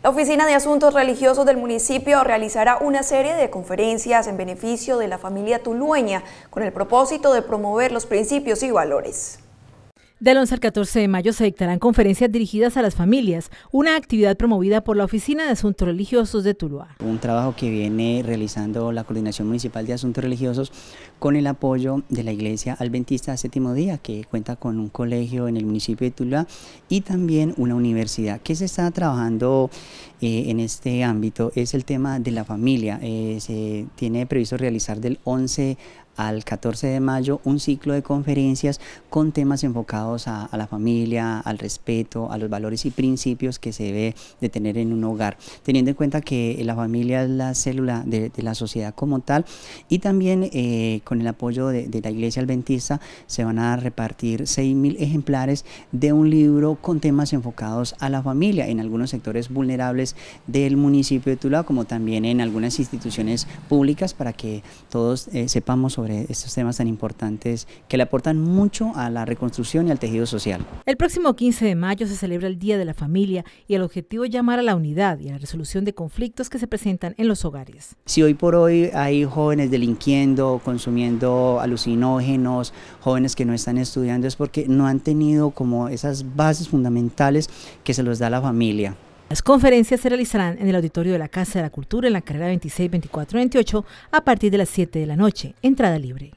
La Oficina de Asuntos Religiosos del municipio realizará una serie de conferencias en beneficio de la familia tulueña con el propósito de promover los principios y valores. Del 11 al 14 de mayo se dictarán conferencias dirigidas a las familias, una actividad promovida por la Oficina de Asuntos Religiosos de Tuluá. Un trabajo que viene realizando la Coordinación Municipal de Asuntos Religiosos con el apoyo de la Iglesia Adventista Séptimo Día, que cuenta con un colegio en el municipio de Tuluá y también una universidad. ¿Qué se está trabajando eh, en este ámbito? Es el tema de la familia. Eh, se tiene previsto realizar del 11 al 14 de mayo un ciclo de conferencias con temas enfocados a, la familia, al respeto, a los valores y principios que se debe de tener en un hogar, teniendo en cuenta que la familia es la célula de, la sociedad como tal y también eh, con el apoyo de, la Iglesia Adventista se van a repartir 6.000 ejemplares de un libro con temas enfocados a la familia en algunos sectores vulnerables del municipio de Tula, como también en algunas instituciones públicas para que todos eh, sepamos sobre estos temas tan importantes que le aportan mucho a la reconstrucción y al tejido social. El próximo 15 de mayo se celebra el Día de la Familia y el objetivo es llamar a la unidad y a la resolución de conflictos que se presentan en los hogares. Si hoy por hoy hay jóvenes delinquiendo, consumiendo alucinógenos, jóvenes que no están estudiando, es porque no han tenido como esas bases fundamentales que se los da la familia. Las conferencias se realizarán en el auditorio de la Casa de la Cultura en la carrera 26, 24, 28 a partir de las 7 de la noche. Entrada libre.